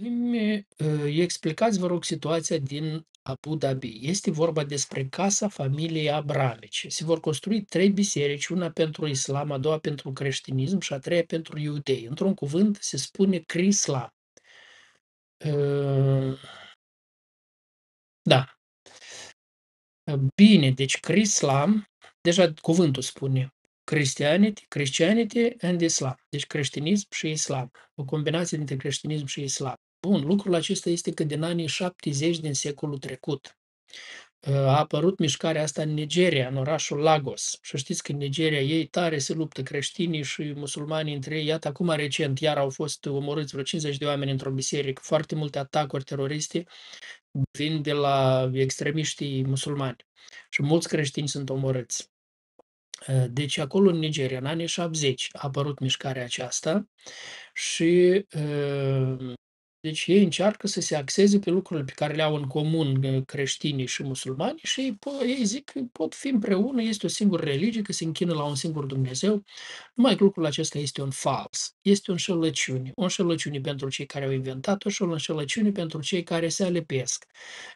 Îmi uh, explicați, vă rog, situația din Abu Dhabi. Este vorba despre casa familiei Abramici. Se vor construi trei biserici, una pentru islam, a doua pentru creștinism și a treia pentru iudei. Într-un cuvânt se spune Crisla. Uh, da. Bine, deci crislam, deja cuvântul spune Christianity, Christianity and Islam. Deci creștinism și islam. O combinație dintre creștinism și islam. Bun, lucrul acesta este că din anii 70 din secolul trecut ă, a apărut mișcarea asta în Nigeria, în orașul Lagos. Și știți că în Nigeria ei tare se luptă creștinii și musulmanii între ei. Iată, acum recent iar au fost omorâți vreo 50 de oameni într-o biserică. Foarte multe atacuri teroriste vin de la extremiștii musulmani. Și mulți creștini sunt omorâți. Ă, deci acolo în Nigeria, în anii 70, a apărut mișcarea aceasta și ă, deci ei încearcă să se axeze pe lucrurile pe care le au în comun uh, creștinii și musulmani și ei, po- ei zic că pot fi împreună, este o singură religie, că se închină la un singur Dumnezeu. Numai că lucrul acesta este un fals, este o înșelăciune. O înșelăciune pentru cei care au inventat-o și o înșelăciune pentru cei care se alepesc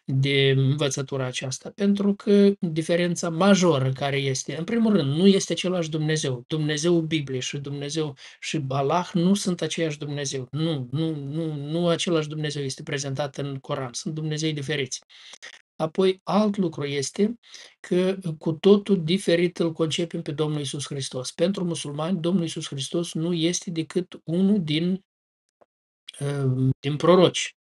de învățătura aceasta. Pentru că diferența majoră care este, în primul rând, nu este același Dumnezeu. Dumnezeu Biblie și Dumnezeu și Balah nu sunt aceiași Dumnezeu. Nu, nu, nu, nu același Dumnezeu este prezentat în Coran, sunt Dumnezei diferiți. Apoi, alt lucru este că uh, cu totul diferit îl concepem pe Domnul Isus Hristos. Pentru musulmani, Domnul Isus Hristos nu este decât unul din, uh, din proroci.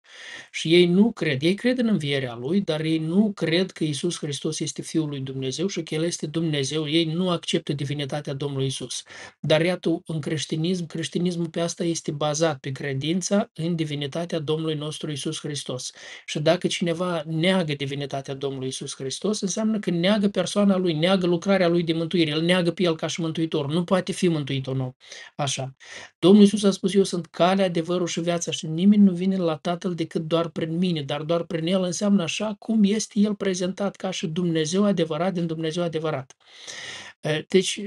Și ei nu cred. Ei cred în învierea lui, dar ei nu cred că Isus Hristos este Fiul lui Dumnezeu și că El este Dumnezeu. Ei nu acceptă divinitatea Domnului Isus. Dar iată, în creștinism, creștinismul pe asta este bazat, pe credința în divinitatea Domnului nostru Isus Hristos. Și dacă cineva neagă divinitatea Domnului Isus Hristos, înseamnă că neagă persoana lui, neagă lucrarea lui de mântuire, îl neagă pe el ca și mântuitor. Nu poate fi mântuit un om. Așa. Domnul Isus a spus, eu sunt calea, adevărul și viața și nimeni nu vine la Tatăl decât doar prin mine, dar doar prin El înseamnă așa cum este El prezentat ca și Dumnezeu adevărat din Dumnezeu adevărat. Deci,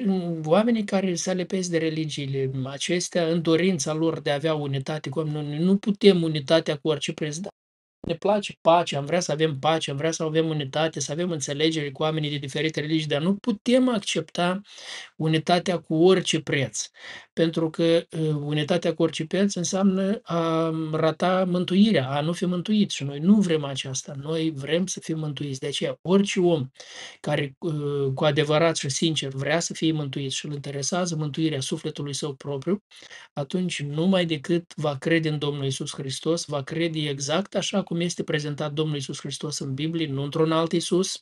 oamenii care se alepesc de religiile acestea, în dorința lor de a avea unitate cu oamenii, nu putem unitatea cu orice preț. Ne place pace, am vrea să avem pace, am vrea să avem unitate, să avem înțelegere cu oamenii de diferite religii, dar nu putem accepta unitatea cu orice preț pentru că uh, unitatea cu orcipenți înseamnă a rata mântuirea, a nu fi mântuit și noi nu vrem aceasta, noi vrem să fim mântuiți. De aceea, orice om care uh, cu adevărat și sincer vrea să fie mântuit și îl interesează mântuirea sufletului său propriu, atunci numai decât va crede în Domnul Isus Hristos, va crede exact așa cum este prezentat Domnul Isus Hristos în Biblie, nu într-un alt Isus,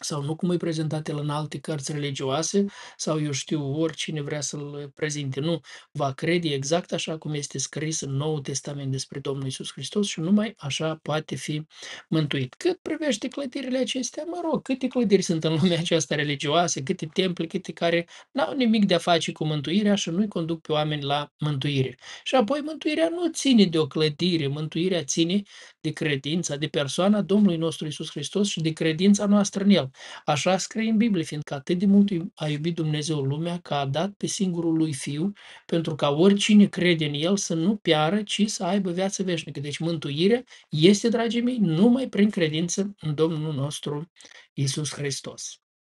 sau nu cum e prezentat el în alte cărți religioase, sau eu știu, oricine vrea să-l prezinte. Nu, va crede exact așa cum este scris în Noul Testament despre Domnul Isus Hristos și numai așa poate fi mântuit. Cât privește clădirile acestea, mă rog, câte clădiri sunt în lumea aceasta religioase, câte temple, câte care n-au nimic de a face cu mântuirea și nu-i conduc pe oameni la mântuire. Și apoi mântuirea nu ține de o clădire, mântuirea ține de credința, de persoana Domnului nostru Isus Hristos și de credința noastră în El. El. Așa scrie în Biblie, fiindcă atât de mult a iubit Dumnezeu lumea că a dat pe singurul lui Fiu, pentru ca oricine crede în El să nu piară, ci să aibă viață veșnică. Deci mântuirea este, dragii mei, numai prin credință în Domnul nostru Isus Hristos.